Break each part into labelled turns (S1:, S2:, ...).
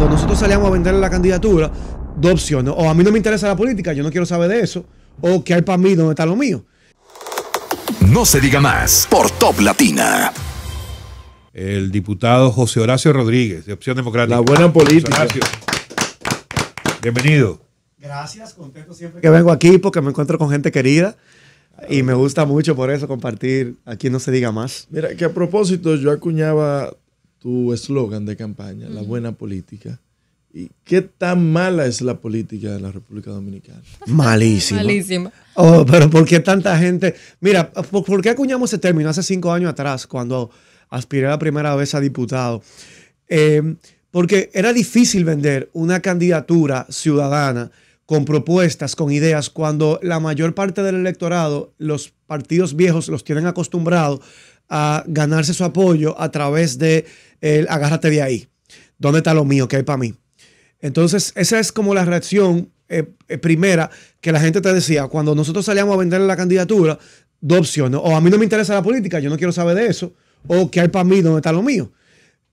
S1: cuando nosotros salíamos a venderle la candidatura, dos opciones. O a mí no me interesa la política, yo no quiero saber de eso. O que hay para mí donde está lo mío. No se diga más por Top Latina.
S2: El diputado José Horacio Rodríguez, de Opción Democrática. La buena
S1: política. Bienvenido. Gracias, contento siempre que vengo aquí porque me encuentro con gente querida. Y me gusta mucho por eso compartir aquí No se diga más. Mira, que a propósito, yo acuñaba tu eslogan de campaña, la buena política. ¿Y qué tan mala es la política de la República Dominicana? Malísima. Malísima. Oh, pero ¿por qué tanta gente? Mira, ¿por, qué acuñamos ese término hace cinco años atrás, cuando aspiré la primera vez a diputado? Eh, porque era difícil vender una candidatura ciudadana con propuestas, con ideas, cuando la mayor parte del electorado, los partidos viejos los tienen acostumbrados a ganarse su apoyo a través de el agárrate de ahí. ¿Dónde está lo mío? ¿Qué hay para mí? Entonces, esa es como la reacción eh, eh, primera que la gente te decía. Cuando nosotros salíamos a vender la candidatura, dos opciones. O a mí no me interesa la política, yo no quiero saber de eso. O ¿qué hay para mí? ¿Dónde está lo mío?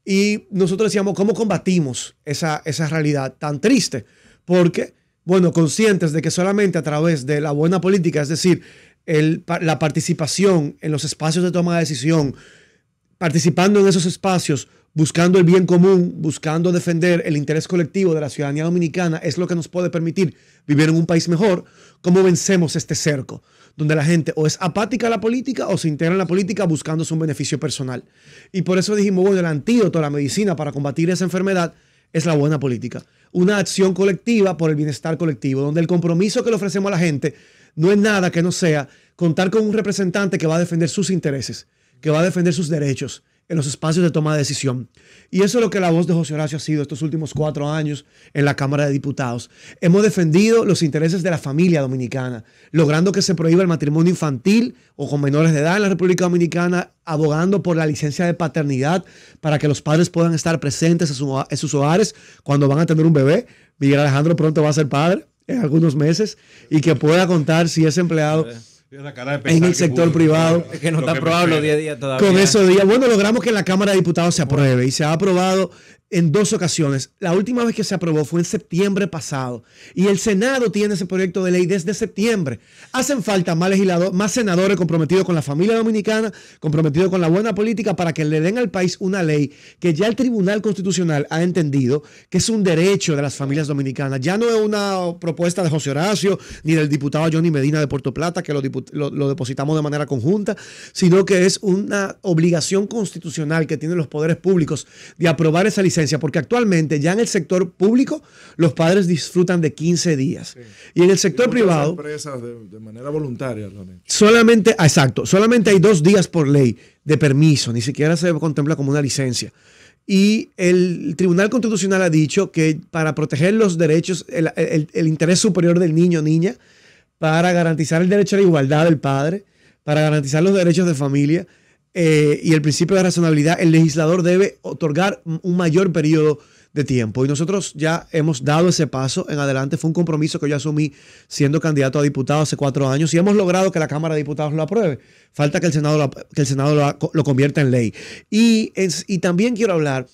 S1: Y nosotros decíamos, ¿cómo combatimos esa, esa realidad tan triste? Porque, bueno, conscientes de que solamente a través de la buena política, es decir, la participación en los espacios de toma de decisión, participando en esos espacios, buscando el bien común, buscando defender el interés colectivo de la ciudadanía dominicana, es lo que nos puede permitir vivir en un país mejor, cómo vencemos este cerco, donde la gente o es apática a la política o se integra en la política buscando su beneficio personal. Y por eso dijimos, bueno, el antídoto, la medicina para combatir esa enfermedad es la buena política, una acción colectiva por el bienestar colectivo, donde el compromiso que le ofrecemos a la gente no es nada que no sea contar con un representante que va a defender sus intereses, que va a defender sus derechos en los espacios de toma de decisión. Y eso es lo que la voz de José Horacio ha sido estos últimos cuatro años en la Cámara de Diputados. Hemos defendido los intereses de la familia dominicana, logrando que se prohíba el matrimonio infantil o con menores de edad en la República Dominicana, abogando por la licencia de paternidad para que los padres puedan estar presentes en sus hogares cuando van a tener un bebé. Miguel Alejandro pronto va a ser padre en algunos meses y que pueda contar si es empleado eh,
S2: en el sector privado. que no está aprobado Con esos días, bueno,
S1: logramos que la Cámara de Diputados se apruebe y se ha aprobado en dos ocasiones. La última vez que se aprobó fue en septiembre pasado. Y el Senado tiene ese proyecto de ley desde septiembre. Hacen falta más legisladores, más senadores comprometidos con la familia dominicana, comprometidos con la buena política, para que le den al país una ley que ya el Tribunal Constitucional ha entendido que es un derecho de las familias dominicanas. Ya no es una propuesta de José Horacio ni del diputado Johnny Medina de Puerto Plata, que lo, lo depositamos de manera conjunta, sino que es una obligación constitucional que tienen los poderes públicos de aprobar esa licencia porque actualmente ya en el sector público los padres disfrutan de 15 días. Y en el sector privado...
S3: Empresas
S2: de, manera voluntaria
S1: Solamente, ah, exacto, solamente hay dos días por ley de permiso, ni siquiera se contempla como una licencia. Y el Tribunal Constitucional ha dicho que para proteger los derechos, el, el interés superior del niño o niña, para garantizar el derecho a la igualdad del padre, para garantizar los derechos de familia, eh, y el principio de razonabilidad, el legislador debe otorgar un mayor periodo de tiempo. Y nosotros ya hemos dado ese paso en adelante. Fue un compromiso que yo asumí siendo candidato a diputado hace cuatro años y hemos logrado que la Cámara de Diputados lo apruebe. Falta que el Senado lo, el Senado lo, convierta en ley. Y, y también quiero hablar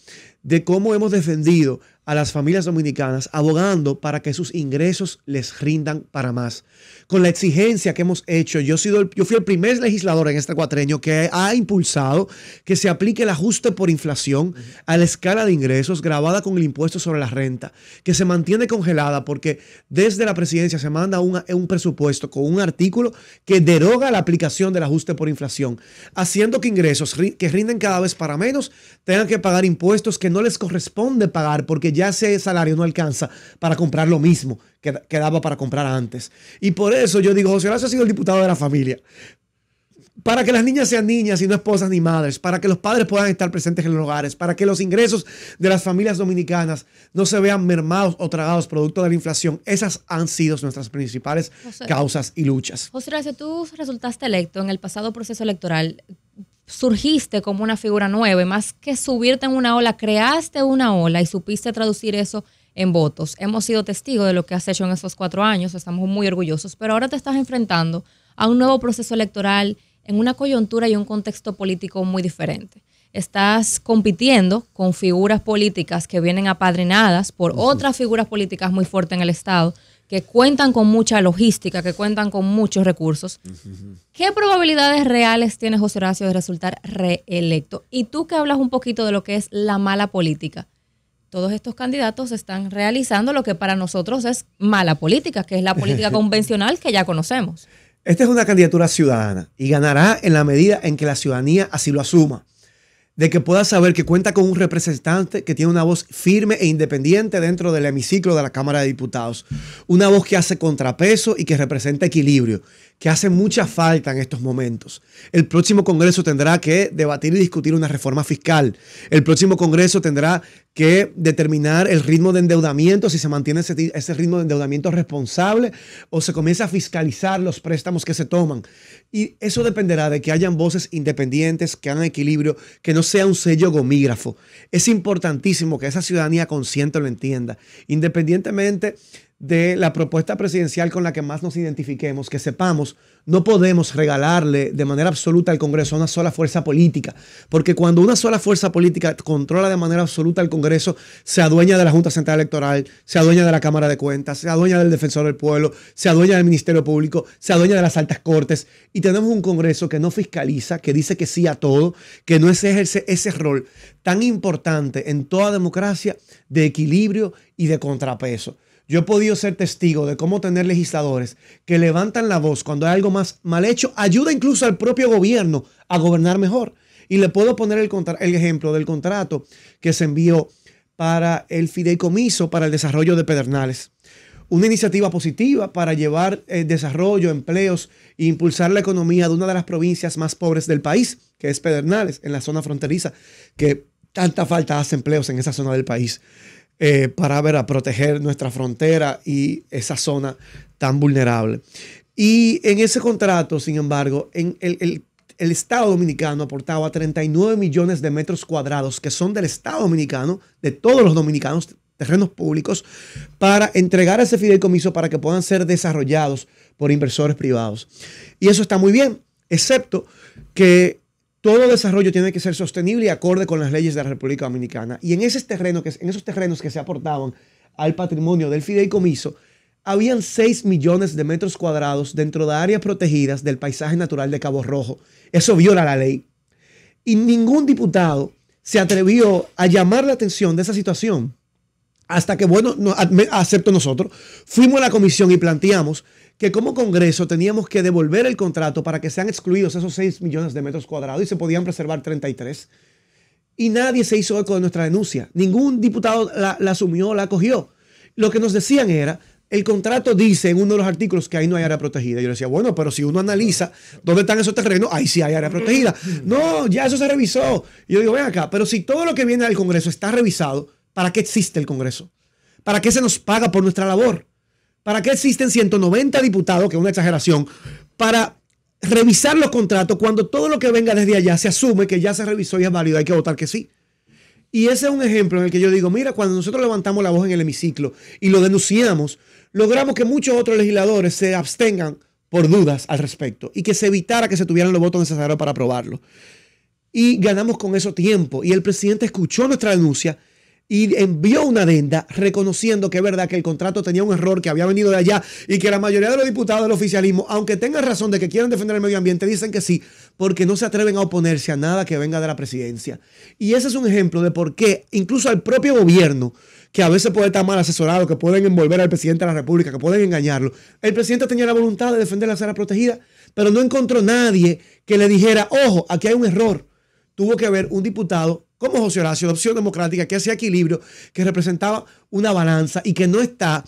S1: de cómo hemos defendido a las familias dominicanas abogando para que sus ingresos les rindan para más. Con la exigencia que hemos hecho, yo, he sido yo fui el primer legislador en este cuatreño que ha impulsado que se aplique el ajuste por inflación a la escala de ingresos grabada con el impuesto sobre la renta, que se mantiene congelada porque desde la presidencia se manda un presupuesto con un artículo que deroga la aplicación del ajuste por inflación, haciendo que ingresos que rinden cada vez para menos tengan que pagar impuestos que no les corresponde pagar porque ya ese salario no alcanza para comprar lo mismo que, daba para comprar antes. Y por eso yo digo, José Horacio ha sido el diputado de la familia. Para que las niñas sean niñas y no esposas ni madres, para que los padres puedan estar presentes en los hogares, para que los ingresos de las familias dominicanas no se vean mermados o tragados producto de la inflación. Esas han sido nuestras principales causas y luchas.
S3: José Horacio, tú resultaste electo en el pasado proceso electoral surgiste como una figura nueva más que subirte en una ola, creaste una ola y supiste traducir eso en votos. Hemos sido testigos de lo que has hecho en esos cuatro años, estamos muy orgullosos, pero ahora te estás enfrentando a un nuevo proceso electoral en una coyuntura y un contexto político muy diferente. Estás compitiendo con figuras políticas que vienen apadrinadas por otras figuras políticas muy fuertes en el Estado, que cuentan con mucha logística, que cuentan con muchos recursos. ¿Qué probabilidades reales tiene José Horacio de resultar reelecto? Y tú que hablas un poquito de lo que es la mala política. Todos estos candidatos están realizando lo que para nosotros es mala política, que es la política convencional que ya conocemos.
S1: Esta es una candidatura ciudadana y ganará en la medida en que la ciudadanía así lo asuma de que pueda saber que cuenta con un representante que tiene una voz firme e independiente dentro del hemiciclo de la Cámara de Diputados. Una voz que hace contrapeso y que representa equilibrio, que hace mucha falta en estos momentos. El próximo Congreso tendrá que debatir y discutir una reforma fiscal. El próximo Congreso tendrá que determinar el ritmo de endeudamiento, si se mantiene ese, ritmo de endeudamiento responsable o se comienza a fiscalizar los préstamos que se toman. Y eso dependerá de que hayan voces independientes, que hagan equilibrio, que no sea un sello gomígrafo. Es importantísimo que esa ciudadanía consciente lo entienda, independientemente de la propuesta presidencial con la que más nos identifiquemos, que sepamos, no podemos regalarle de manera absoluta al Congreso una sola fuerza política, porque cuando una sola fuerza política controla de manera absoluta al Congreso, se adueña de la Junta Central Electoral, se adueña de la Cámara de Cuentas, se adueña del Defensor del Pueblo, se adueña del Ministerio Público, se adueña de las altas cortes, y tenemos un Congreso que no fiscaliza, que dice que sí a todo, que no ejerce ese rol tan importante en toda democracia de equilibrio y de contrapeso. Yo he podido ser testigo de cómo tener legisladores que levantan la voz cuando hay algo más mal hecho, ayuda incluso al propio gobierno a gobernar mejor. Y le puedo poner el, ejemplo del contrato que se envió para el fideicomiso para el desarrollo de Pedernales. Una iniciativa positiva para llevar eh, desarrollo, empleos e impulsar la economía de una de las provincias más pobres del país, que es Pedernales, en la zona fronteriza, que tanta falta hace empleos en esa zona del país. Eh, para a proteger nuestra frontera y esa zona tan vulnerable. Y en ese contrato, sin embargo, el, el Estado Dominicano aportaba 39 millones de metros cuadrados que son del Estado Dominicano, de todos los dominicanos, terrenos públicos, para entregar ese fideicomiso para que puedan ser desarrollados por inversores privados. Y eso está muy bien, excepto que todo desarrollo tiene que ser sostenible y acorde con las leyes de la República Dominicana. Y en, esos terrenos que se aportaban al patrimonio del fideicomiso, habían 6 millones de metros cuadrados dentro de áreas protegidas del paisaje natural de Cabo Rojo. Eso viola la ley. Y ningún diputado se atrevió a llamar la atención de esa situación. Hasta que, bueno, acepto nosotros, fuimos a la comisión y planteamos que como Congreso teníamos que devolver el contrato para que sean excluidos esos 6 millones de metros cuadrados y se podían preservar 33. Y nadie se hizo eco de nuestra denuncia. Ningún diputado la, asumió, la acogió. Lo que nos decían era, el contrato dice en uno de los artículos que ahí no hay área protegida. Yo decía, bueno, pero si uno analiza dónde están esos terrenos, ahí sí hay área protegida. Mm. No, ya eso se revisó. yo digo, ven acá, pero si todo lo que viene del Congreso está revisado, ¿para qué existe el Congreso? ¿Para qué se nos paga por nuestra labor? ¿Para qué existen 190 diputados, que es una exageración, para revisar los contratos cuando todo lo que venga desde allá se asume que ya se revisó y es válido, hay que votar que sí? Y ese es un ejemplo en el que yo digo, mira, cuando nosotros levantamos la voz en el hemiciclo y lo denunciamos, logramos que muchos otros legisladores se abstengan por dudas al respecto y que se evitara que se tuvieran los votos necesarios para aprobarlo. Y ganamos con eso tiempo. Y el presidente escuchó nuestra denuncia y envió una adenda reconociendo que es verdad que el contrato tenía un error que había venido de allá y que la mayoría de los diputados del oficialismo, aunque tengan razón de que quieran defender el medio ambiente, dicen que sí, porque no se atreven a oponerse a nada que venga de la presidencia. Y ese es un ejemplo de por qué incluso al propio gobierno, que a veces puede estar mal asesorado, que pueden envolver al presidente de la República, que pueden engañarlo, el presidente tenía la voluntad de defender la sala protegida, pero no encontró nadie que le dijera, ojo, aquí hay un error. Tuvo que haber un diputado como José Horacio, Opción Democrática, que hacía equilibrio, que representaba una balanza y que no está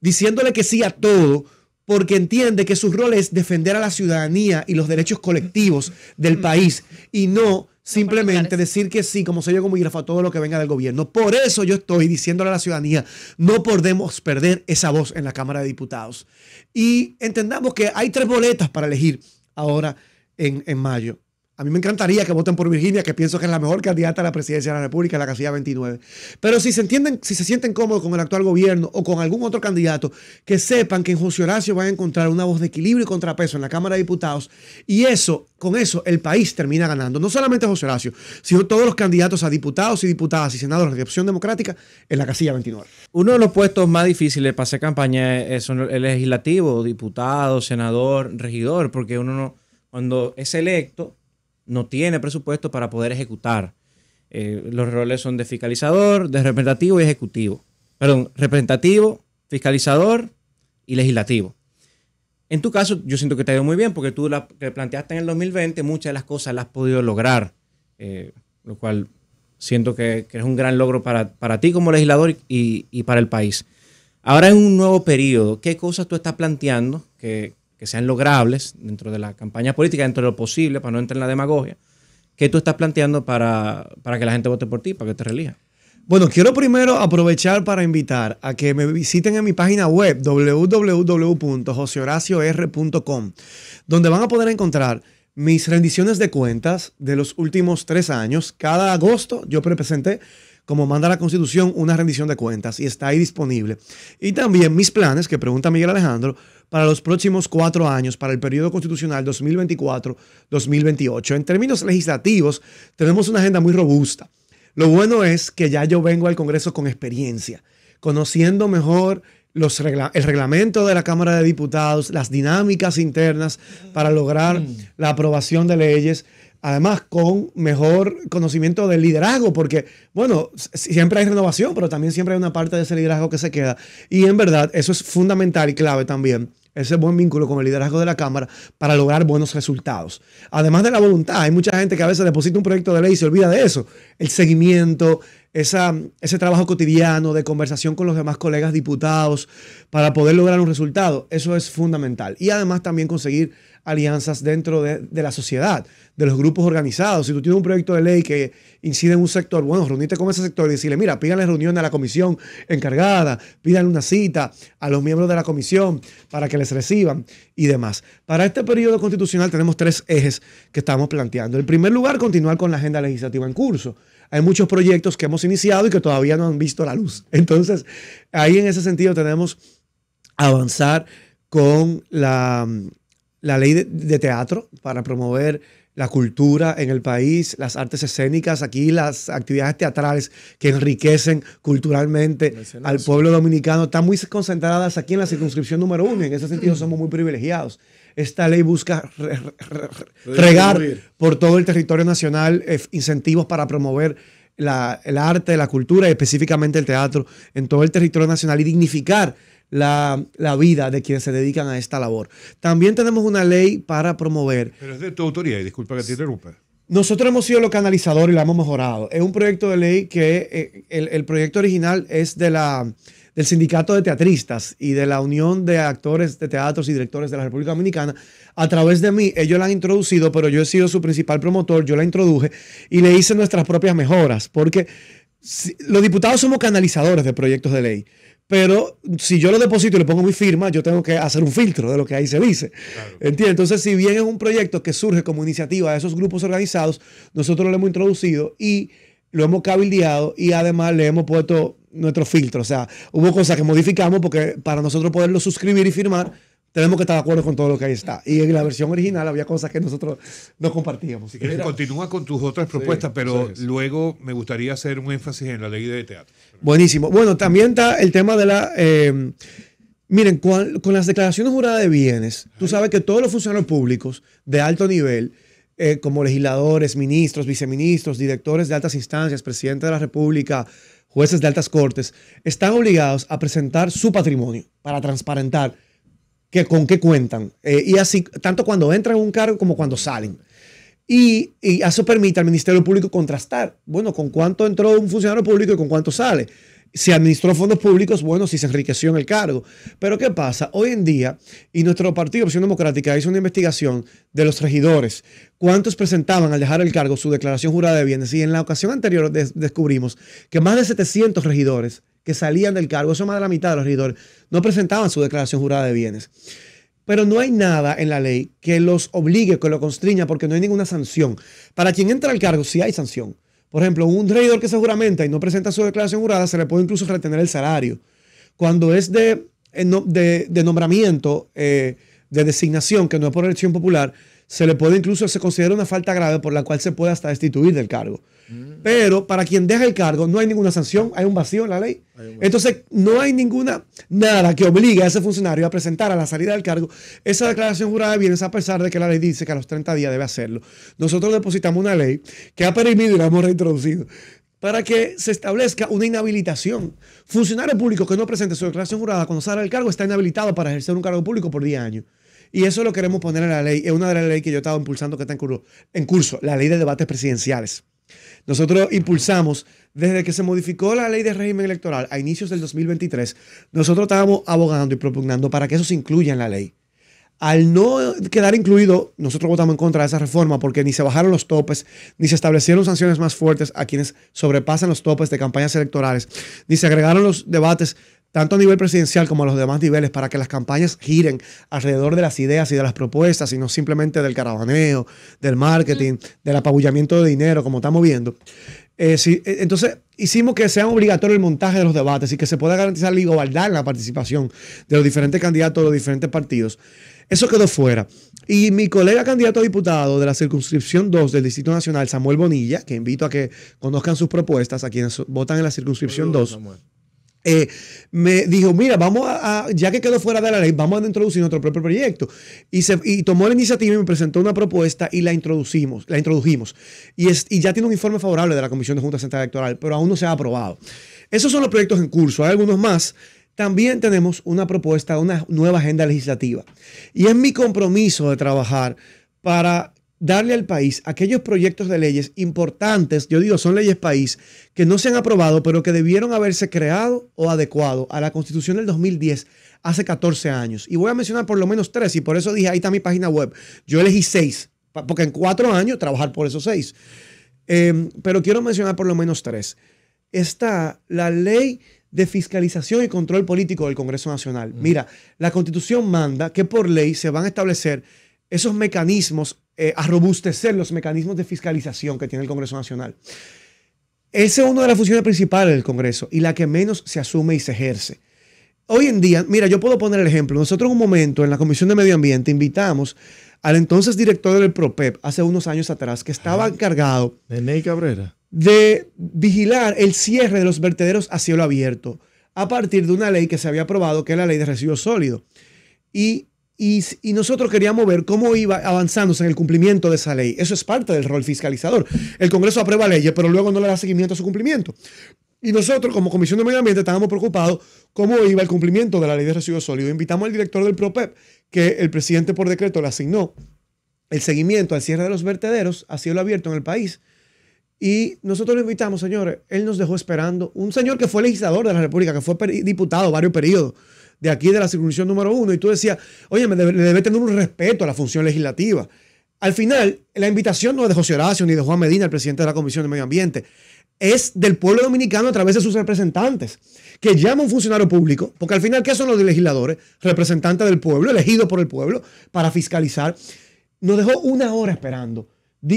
S1: diciéndole que sí a todo, porque entiende que su rol es defender a la ciudadanía y los derechos colectivos del mm. país y no simplemente decir que sí, como yo como a todo lo que venga del gobierno. Por eso yo estoy diciéndole a la ciudadanía, no podemos perder esa voz en la Cámara de Diputados. Y entendamos que hay tres boletas para elegir ahora en, en mayo. A mí me encantaría que voten por Virginia, que pienso que es la mejor candidata a la presidencia de la República, la casilla 29. Pero si se entienden, si se sienten cómodos con el actual gobierno o con algún otro candidato, que sepan que en José Horacio van a encontrar una voz de equilibrio y contrapeso en la Cámara de Diputados. Y eso, con eso, el país termina ganando. No solamente José Horacio, sino todos los candidatos a diputados y diputadas y senadores de opción democrática en la casilla 29. Uno de los puestos más difíciles para hacer campaña son el legislativo, diputado, senador, regidor, porque uno no, cuando es electo no tiene presupuesto para poder ejecutar. Eh, los roles son de fiscalizador, de representativo y ejecutivo. Perdón, representativo, fiscalizador y legislativo. En tu caso, yo siento que te ha ido muy bien porque tú la que planteaste en el 2020, muchas de las cosas las has podido lograr, eh, lo cual siento que, es un gran logro para, ti como legislador y, y, para el país. Ahora en un nuevo periodo, ¿qué cosas tú estás planteando que, que sean logrables dentro de la campaña política, dentro de lo posible, para no entrar en la demagogia, ¿qué tú estás planteando para, para que la gente vote por ti, para que te relija? Bueno, quiero primero aprovechar para invitar a que me visiten en mi página web www.josehoracior.com, donde van a poder encontrar mis rendiciones de cuentas de los últimos tres años. Cada agosto yo presenté, como manda la Constitución, una rendición de cuentas y está ahí disponible. Y también mis planes, que pregunta Miguel Alejandro, para los próximos cuatro años, para el periodo constitucional 2024-2028. En términos legislativos, tenemos una agenda muy robusta. Lo bueno es que ya yo vengo al Congreso con experiencia, conociendo mejor el reglamento de la Cámara de Diputados, las dinámicas internas para lograr mm. la aprobación de leyes, además con mejor conocimiento del liderazgo, porque, bueno, siempre hay renovación, pero también siempre hay una parte de ese liderazgo que se queda. Y en verdad, eso es fundamental y clave también, ese buen vínculo con el liderazgo de la Cámara para lograr buenos resultados. Además de la voluntad, hay mucha gente que a veces deposita un proyecto de ley y se olvida de eso, el seguimiento, ese trabajo cotidiano de conversación con los demás colegas diputados para poder lograr un resultado. Eso es fundamental. Y además también conseguir alianzas dentro de, de, la sociedad, de los grupos organizados. Si tú tienes un proyecto de ley que incide en un sector, bueno, reunirte con ese sector y decirle, mira, pídale reunión a la comisión encargada, pídale una cita a los miembros de la comisión para que les reciban y demás. Para este periodo constitucional tenemos tres ejes que estamos planteando. En primer lugar, continuar con la agenda legislativa en curso hay muchos proyectos que hemos iniciado y que todavía no han visto la luz. Entonces, ahí en ese sentido tenemos avanzar con la, la ley de, teatro para promover la cultura en el país, las artes escénicas, aquí las actividades teatrales que enriquecen culturalmente al pueblo dominicano, están muy concentradas aquí en la circunscripción número uno y en ese sentido somos muy privilegiados. Esta ley busca regar por todo el territorio nacional eh, incentivos para promover el arte, la cultura y específicamente el teatro en todo el territorio nacional y dignificar la, vida de quienes se dedican a esta labor. También tenemos una ley para promover.
S2: Pero es de tu autoría y disculpa que te interrumpa.
S1: Nosotros hemos sido los canalizadores y la hemos mejorado. Es un proyecto de ley que eh, el, proyecto original es de la del Sindicato de Teatristas y de la Unión de Actores de Teatros y Directores de la República Dominicana. A través de mí, ellos la han introducido, pero yo he sido su principal promotor, yo la introduje y le hice nuestras propias mejoras, porque los diputados somos canalizadores de proyectos de ley. Pero si yo lo deposito y le pongo mi firma, yo tengo que hacer un filtro de lo que ahí se dice. Entonces, si bien es un proyecto que surge como iniciativa de esos grupos organizados, nosotros lo hemos introducido y lo hemos cabildeado y además le hemos puesto nuestro filtro. O sea, hubo cosas que modificamos porque para nosotros poderlo suscribir y firmar, tenemos que estar de acuerdo con todo lo que ahí está. Y en la versión original había cosas que nosotros no compartíamos.
S2: continúa con tus otras propuestas, pero luego me gustaría hacer un énfasis en la ley de teatro.
S1: Buenísimo. Bueno, también está el tema de la... Eh, miren, con, las declaraciones juradas de bienes, tú sabes que todos los funcionarios públicos de alto nivel eh, como legisladores, ministros, viceministros, directores de altas instancias, presidente de la República, jueces de altas cortes, están obligados a presentar su patrimonio para transparentar que, con qué cuentan. Eh, y así, tanto cuando entran en un cargo como cuando salen. Y, y, eso permite al Ministerio Público contrastar, bueno, con cuánto entró un funcionario público y con cuánto sale. Si administró fondos públicos, bueno, si se enriqueció en el cargo. Pero ¿qué pasa? Hoy en día, y nuestro partido Opción Democrática hizo una investigación de los regidores, cuántos presentaban al dejar el cargo su declaración jurada de bienes. Y en la ocasión anterior descubrimos que más de 700 regidores que salían del cargo, eso más de la mitad de los regidores, no presentaban su declaración jurada de bienes. Pero no hay nada en la ley que los obligue, que lo constriña, porque no hay ninguna sanción. Para quien entra al cargo, sí hay sanción por ejemplo, un traidor que se juramenta y no presenta su declaración jurada, se le puede incluso retener el salario. Cuando es de, eh, nombramiento, eh, de designación, que no es por elección popular, se le puede incluso, se considera una falta grave por la cual se puede hasta destituir del cargo. Mm. Pero para quien deja el cargo no hay ninguna sanción, hay un vacío en la ley. Entonces, no hay ninguna, nada que obligue a ese funcionario a presentar a la salida del cargo esa declaración jurada de bienes, a pesar de que la ley dice que a los 30 días debe hacerlo. Nosotros depositamos una ley que ha permitido y la hemos reintroducido para que se establezca una inhabilitación. Funcionario público que no presente su declaración jurada cuando sale del cargo está inhabilitado para ejercer un cargo público por 10 años. Y eso lo queremos poner en la ley. Es una de las leyes que yo he estado impulsando que está en curso la ley de debates presidenciales. Nosotros impulsamos, desde que se modificó la ley de régimen electoral a inicios del 2023, nosotros estábamos abogando y propugnando para que eso se incluya en la ley. Al no quedar incluido, nosotros votamos en contra de esa reforma porque ni se bajaron los topes, ni se establecieron sanciones más fuertes a quienes sobrepasan los topes de campañas electorales, ni se agregaron los debates tanto a nivel presidencial como a los demás niveles, para que las campañas giren alrededor de las ideas y de las propuestas, y no simplemente del caravaneo, del marketing, del apabullamiento de dinero, como estamos viendo. Eh, eh, entonces, hicimos que sea obligatorio el montaje de los debates y que se pueda garantizar la igualdad en la participación de los diferentes candidatos de los diferentes partidos. Eso quedó fuera. Y mi colega candidato a diputado de la circunscripción 2 del Distrito Nacional, Samuel Bonilla, que invito a que conozcan sus propuestas a quienes votan en la circunscripción 2. Eh, me dijo, mira, vamos a, ya que quedó fuera de la ley, vamos a introducir nuestro propio proyecto. Y, se, tomó la iniciativa y me presentó una propuesta y la introducimos, la introdujimos. Y, es, y ya tiene un informe favorable de la Comisión de Junta Central Electoral, pero aún no se ha aprobado. Esos son los proyectos en curso, hay algunos más. También tenemos una propuesta, una nueva agenda legislativa. Y es mi compromiso de trabajar para darle al país aquellos proyectos de leyes importantes, yo digo, son leyes país, que no se han aprobado, pero que debieron haberse creado o adecuado a la Constitución del 2010, hace 14 años. Y voy a mencionar por lo menos tres, y por eso dije, ahí está mi página web. Yo elegí seis, porque en cuatro años trabajar por esos seis. Em, pero quiero mencionar por lo menos tres. Está la ley de fiscalización y control político del Congreso Nacional. Mira, la Constitución manda que por ley se van a establecer esos mecanismos eh, a robustecer los mecanismos de fiscalización que tiene el Congreso Nacional. Esa es una de las funciones principales del Congreso y la que menos se asume y se ejerce. Hoy en día, mira, yo puedo poner el ejemplo. Nosotros en un momento en la Comisión de Medio Ambiente invitamos al entonces director del PROPEP, hace unos años atrás, que estaba encargado... De Cabrera. De vigilar el cierre de los vertederos a cielo abierto a partir de una ley que se había aprobado, que es la ley de residuos sólidos. Y y, nosotros queríamos ver cómo iba avanzándose en el cumplimiento de esa ley. Eso es parte del rol fiscalizador. El Congreso aprueba leyes, pero luego no le da seguimiento a su cumplimiento. Y nosotros, como Comisión de Medio Ambiente, estábamos preocupados cómo iba el cumplimiento de la ley de residuos sólidos. Invitamos al director del PROPEP, que el presidente por decreto le asignó el seguimiento al cierre de los vertederos a cielo abierto en el país. Y nosotros lo invitamos, señores. Él nos dejó esperando. Un señor que fue legislador de la República, que fue diputado varios periodos de aquí de la circunscripción número uno. Y tú decías, oye, me debe, tener un respeto a la función legislativa. Al final, la invitación no es de José Horacio ni de Juan Medina, el presidente de la Comisión de Medio Ambiente. Es del pueblo dominicano a través de sus representantes, que llama a un funcionario público, porque al final, ¿qué son los legisladores? Representantes del pueblo, elegidos por el pueblo, para fiscalizar. Nos dejó una hora esperando.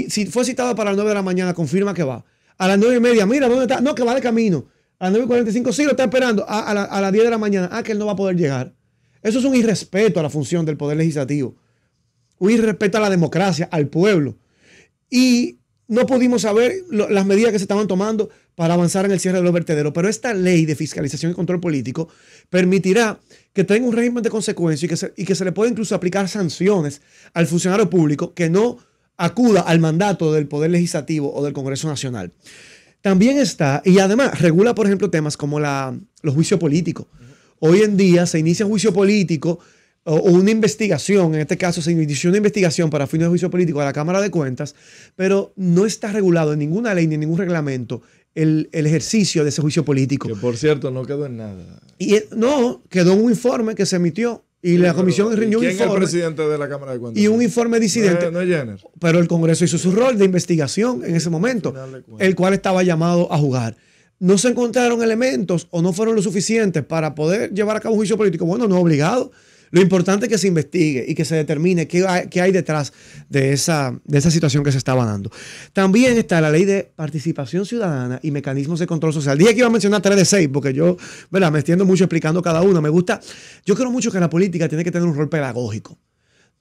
S1: Si fue citado para las 9 de la mañana, confirma que va. A las nueve y media, mira, ¿dónde está? No, que va de camino. A las 9.45 sí lo está esperando a, las 10 de la mañana. a ah, que él no va a poder llegar. Eso es un irrespeto a la función del Poder Legislativo. Un irrespeto a la democracia, al pueblo. Y no pudimos saber las medidas que se estaban tomando para avanzar en el cierre de los vertederos. Pero esta ley de fiscalización y control político permitirá que tenga un régimen de consecuencia y que y que se le pueda incluso aplicar sanciones al funcionario público que no acuda al mandato del Poder Legislativo o del Congreso Nacional. También está, y además regula, por ejemplo, temas como los juicios políticos. Hoy en día se inicia un juicio político o, una investigación, en este caso se inició una investigación para fines de juicio político a la Cámara de Cuentas, pero no está regulado en ninguna ley ni en ningún reglamento el, el, ejercicio de ese juicio político. Que por cierto, no quedó en nada. Y eh, no, quedó en un informe que se emitió y la comisión reunió un informe.
S2: de la Cámara Y un
S1: informe disidente. pero el Congreso hizo su rol de investigación en ese momento, el cual estaba llamado a jugar. No se encontraron elementos o no fueron lo suficientes para poder llevar a cabo un juicio político. Bueno, no obligado. Lo importante es que se investigue y que se determine qué hay, detrás de esa, de esa situación que se estaba dando. También está la ley de participación ciudadana y mecanismos de control social. Dije que iba a mencionar tres de seis, porque yo me extiendo mucho explicando cada una. Me gusta, yo creo mucho que la política tiene que tener un rol pedagógico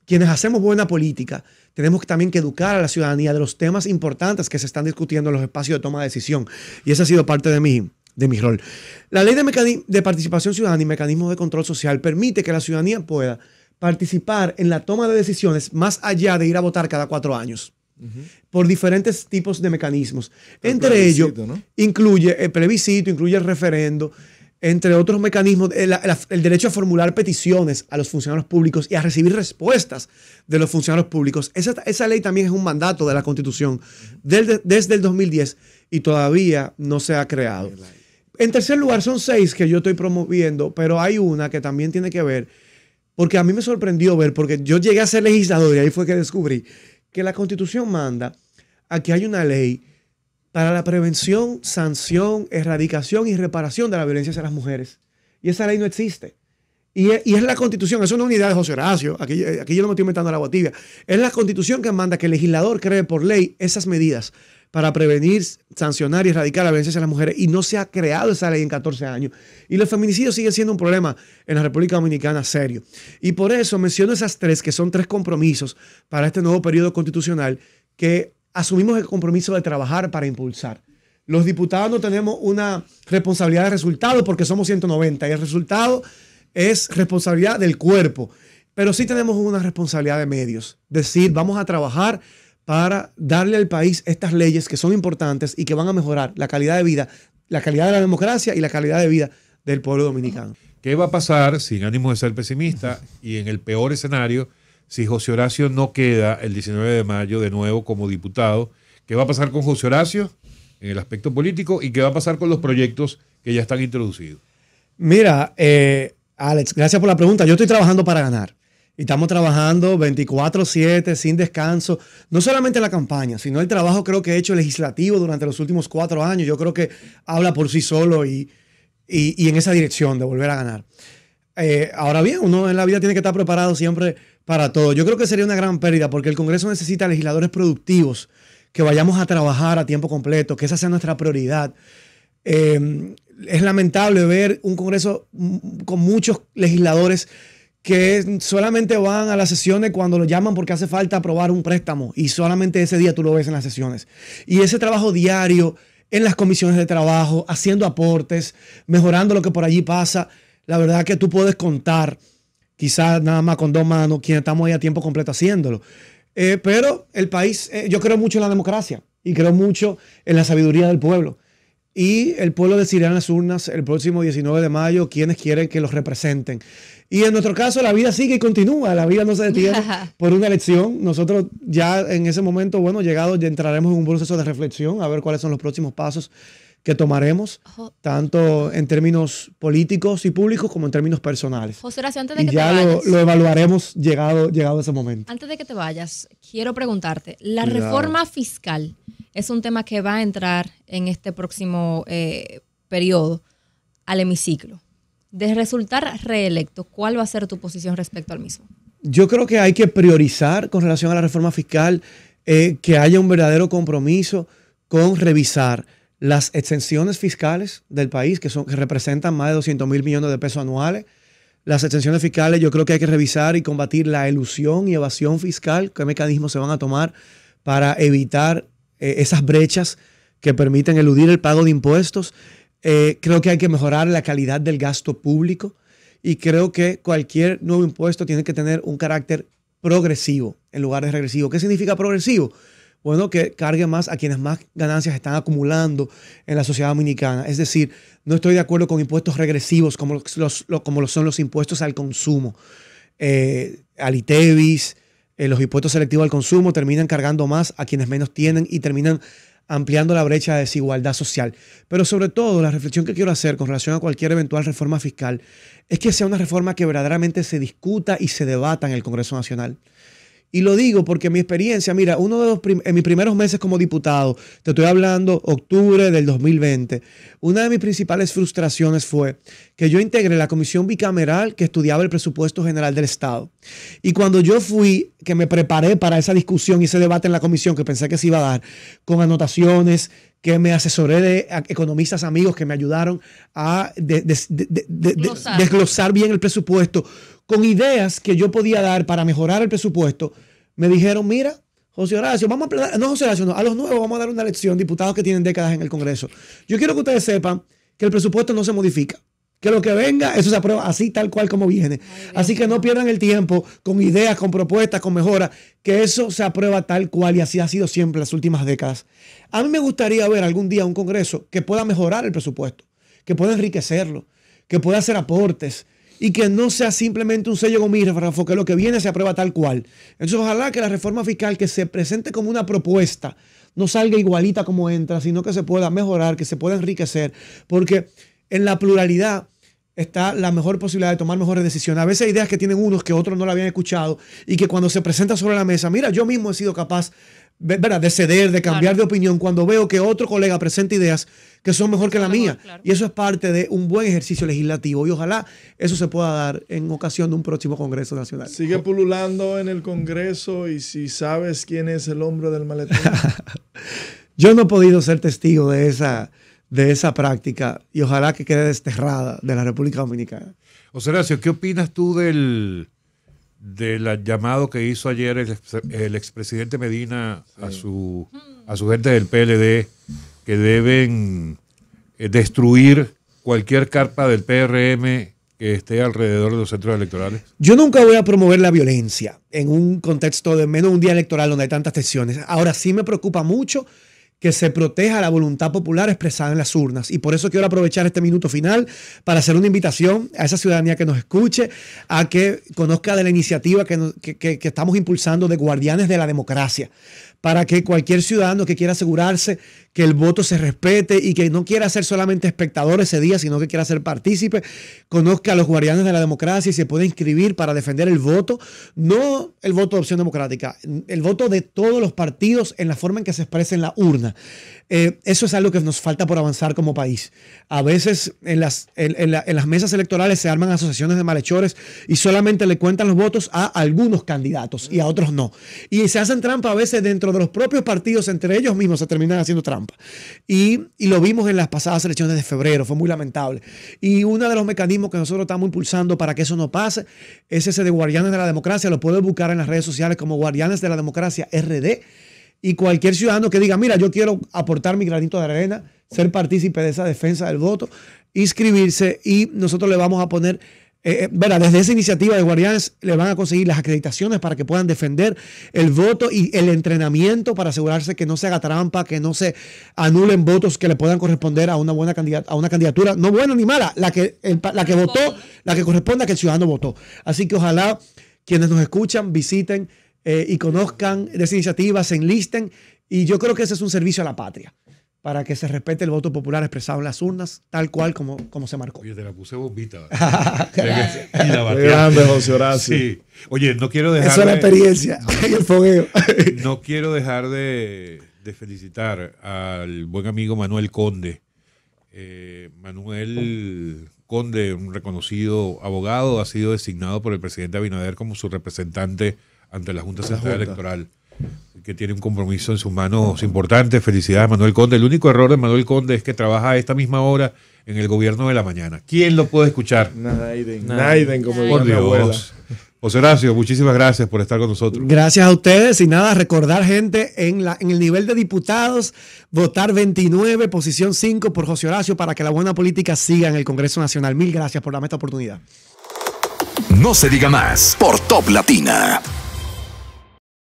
S1: quienes hacemos buena política, tenemos también que educar a la ciudadanía de los temas importantes que se están discutiendo en los espacios de toma de decisión. Y esa ha sido parte de mi, de mi rol. La ley de, de, participación ciudadana y mecanismo de control social permite que la ciudadanía pueda participar en la toma de decisiones más allá de ir a votar cada cuatro años. por diferentes tipos de mecanismos. entre ellos incluye el plebiscito, incluye el referendo, entre otros mecanismos, eh, el, derecho a formular peticiones a los funcionarios públicos y a recibir respuestas de los funcionarios públicos. Esa, esa ley también es un mandato de la Constitución desde, desde el 2010 y todavía no se ha creado. En tercer lugar, son seis que yo estoy promoviendo, pero hay una que también tiene que ver, porque a mí me sorprendió ver, porque yo llegué a ser legislador y ahí fue que descubrí que la constitución manda a que hay una ley para la prevención, sanción, erradicación y reparación de la violencia hacia las mujeres. Y esa ley no existe. Y es, la constitución, eso es una unidad, de José Horacio, aquí, eh, aquí yo no me estoy metiendo a la botilla. Es la constitución que manda que el legislador cree por ley esas medidas para prevenir, sancionar y erradicar la violencia hacia las mujeres y no se ha creado esa ley en 14 años. Y los feminicidios siguen siendo un problema en la República Dominicana serio. Y por eso menciono esas tres, que son tres compromisos para este nuevo periodo constitucional que asumimos el compromiso de trabajar para impulsar. Los diputados no tenemos una responsabilidad de resultados porque somos 190 y el resultado es responsabilidad del cuerpo. Pero sí tenemos una responsabilidad de medios. Decir, vamos a trabajar para darle al país estas leyes que son importantes y que van a mejorar la calidad de vida, la calidad de la democracia y la calidad de vida del pueblo dominicano.
S2: ¿Qué va a pasar, sin ánimo de ser pesimista, y en el peor escenario, si José Horacio no queda el 19 de mayo de nuevo como diputado? ¿Qué va a pasar con José Horacio en el aspecto político y qué va a pasar con los proyectos que ya están introducidos?
S1: Mira, eh, Alex, gracias por la pregunta. Yo estoy trabajando para ganar. Y estamos trabajando 24/7, sin descanso. No solamente la campaña, sino el trabajo creo que he hecho legislativo durante los últimos cuatro años. Yo creo que habla por sí solo y, en esa dirección de volver a ganar. Eh, ahora bien, uno en la vida tiene que estar preparado siempre para todo. Yo creo que sería una gran pérdida porque el Congreso necesita legisladores productivos, que vayamos a trabajar a tiempo completo, que esa sea nuestra prioridad. Eh, es lamentable ver un Congreso mm, con muchos legisladores que solamente van a las sesiones cuando lo llaman porque hace falta aprobar un préstamo y solamente ese día tú lo ves en las sesiones. Y ese trabajo diario en las comisiones de trabajo, haciendo aportes, mejorando lo que por allí pasa, la verdad que tú puedes contar, quizás nada más con dos manos, quienes estamos ahí a tiempo completo haciéndolo. Eh, pero el país, eh, yo creo mucho en la democracia y creo mucho en la sabiduría del pueblo y el pueblo decidirá en las urnas el próximo 19 de mayo quienes quieren que los representen. Y en nuestro caso la vida sigue y continúa, la vida no se detiene por una elección. Nosotros ya en ese momento, bueno, llegado, ya entraremos en un proceso de reflexión a ver cuáles son los próximos pasos que tomaremos, tanto en términos políticos y públicos como en términos personales.
S3: José ya lo, evaluaremos
S1: llegado, llegado ese momento.
S3: Antes de que te vayas, quiero preguntarte, la reforma fiscal es un tema que va a entrar en este próximo eh, periodo al hemiciclo. De resultar reelecto, ¿cuál va a ser tu posición respecto al mismo?
S1: Yo creo que hay que priorizar con relación a la reforma fiscal eh, que haya un verdadero compromiso con revisar las exenciones fiscales del país, que, son, representan más de 200 mil millones de pesos anuales. Las exenciones fiscales yo creo que hay que revisar y combatir la ilusión y evasión fiscal, qué mecanismos se van a tomar para evitar eh, esas brechas que permiten eludir el pago de impuestos. Eh, creo que hay que mejorar la calidad del gasto público y creo que cualquier nuevo impuesto tiene que tener un carácter progresivo en lugar de regresivo. ¿Qué significa progresivo? bueno, que cargue más a quienes más ganancias están acumulando en la sociedad dominicana. Es decir, no estoy de acuerdo con impuestos regresivos como, los, como lo son los impuestos al consumo, eh, al ITEVIS, eh, los impuestos selectivos al consumo terminan cargando más a quienes menos tienen y terminan ampliando la brecha de desigualdad social. Pero sobre todo, la reflexión que quiero hacer con relación a cualquier eventual reforma fiscal es que sea una reforma que verdaderamente se discuta y se debata en el Congreso Nacional. Y lo digo porque mi experiencia, mira, uno de los en mis primeros meses como diputado, te estoy hablando octubre del 2020, una de mis principales frustraciones fue que yo integré la comisión bicameral que estudiaba el presupuesto general del Estado. Y cuando yo fui, que me preparé para esa discusión y ese debate en la comisión que pensé que se iba a dar, con anotaciones, que me asesoré de economistas amigos que me ayudaron a desglosar. bien el presupuesto, con ideas que yo podía dar para mejorar el presupuesto, me dijeron, mira, José Horacio, vamos a no José Horacio, a los nuevos vamos a dar una lección, diputados que tienen décadas en el Congreso. Yo quiero que ustedes sepan que el presupuesto no se modifica. Que lo que venga, eso se aprueba así, tal cual como viene. Así que no pierdan el tiempo con ideas, con propuestas, con mejoras, que eso se aprueba tal cual y así ha sido siempre las últimas décadas. A mí me gustaría ver algún día un Congreso que pueda mejorar el presupuesto, que pueda enriquecerlo, que pueda hacer aportes y que no sea simplemente un sello con que lo que viene se aprueba tal cual. Entonces, ojalá que la reforma fiscal que se presente como una propuesta no salga igualita como entra, sino que se pueda mejorar, que se pueda enriquecer, porque en la pluralidad está la mejor posibilidad de tomar mejores decisiones. A veces hay ideas que tienen unos que otros no la habían escuchado y que cuando se presenta sobre la mesa, mira, yo mismo he sido capaz de ceder, de cambiar de opinión cuando veo que otro colega presenta ideas que son mejor que la mía. Y eso es parte de un buen ejercicio legislativo y ojalá eso se pueda dar en ocasión de un próximo Congreso Nacional. Sigue pululando en el Congreso y si sabes quién es el hombre del maletón. yo no he podido ser testigo de esa de esa práctica y ojalá que quede desterrada de la República Dominicana.
S2: Horacio, ¿qué opinas tú del, del llamado que hizo ayer el, expresidente Medina a, su, a su gente del PLD que deben eh, destruir cualquier carpa del PRM que esté alrededor de los centros electorales?
S1: Yo nunca voy a promover la violencia en un contexto de menos un día electoral donde hay tantas tensiones. Ahora sí me preocupa mucho que se proteja la voluntad popular expresada en las urnas. Y por eso quiero aprovechar este minuto final para hacer una invitación a esa ciudadanía que nos escuche, a que conozca de la iniciativa que, estamos impulsando de Guardianes de la Democracia para que cualquier ciudadano que quiera asegurarse que el voto se respete y que no quiera ser solamente espectador ese día, sino que quiera ser partícipe, conozca a los guardianes de la democracia y se pueda inscribir para defender el voto, no el voto de opción democrática, el voto de todos los partidos en la forma en que se expresa en la urna. Eh, eso es algo que nos falta por avanzar como país. A veces en las, en, las mesas electorales se arman asociaciones de malhechores y solamente le cuentan los votos a algunos candidatos y a otros no. Y se hacen trampa a veces dentro de los propios partidos, entre ellos mismos se terminan haciendo trampa. Y, y lo vimos en las pasadas elecciones de febrero, fue muy lamentable. Y uno de los mecanismos que nosotros estamos impulsando para que eso no pase es ese de Guardianes de la Democracia. Lo puedes buscar en las redes sociales como Guardianes de la Democracia RD y cualquier ciudadano que diga, mira, yo quiero aportar mi granito de arena, ser partícipe de esa defensa del voto, inscribirse y nosotros le vamos a poner, eh, eh, verá, desde esa iniciativa de Guardianes le van a conseguir las acreditaciones para que puedan defender el voto y el entrenamiento para asegurarse que no se haga trampa, que no se anulen votos que le puedan corresponder a una buena a una candidatura, no buena ni mala, la que, la que votó, la que corresponda que el ciudadano votó. Así que ojalá quienes nos escuchan visiten eh, y conozcan de esa iniciativa, se enlisten. Y yo creo que ese es un servicio a la patria, para que se respete el voto popular expresado en las urnas, tal cual como, como se marcó. Oye, te la puse bombita. y Grande, José Horacio. Sí. Oye, no quiero dejar. Esa es la experiencia,
S2: el fogueo. no quiero dejar de, felicitar al buen amigo Manuel Conde. Eh, Manuel Conde, un reconocido abogado, ha sido designado por el presidente Abinader como su representante ante la Junta Central Electoral, que tiene un compromiso en sus manos importante. Felicidades, Manuel Conde. El único error de Manuel Conde es que trabaja a esta misma hora en el gobierno de la mañana. ¿Quién lo puede escuchar? Naiden. Naiden, como Por Dios. José Horacio, muchísimas gracias por estar con nosotros. Gracias
S1: a ustedes y nada, recordar gente en, la, en el nivel de diputados, votar 29, posición 5 por José Horacio para que la buena política siga en el Congreso Nacional. Mil gracias por la meta oportunidad. No se diga más por Top Latina.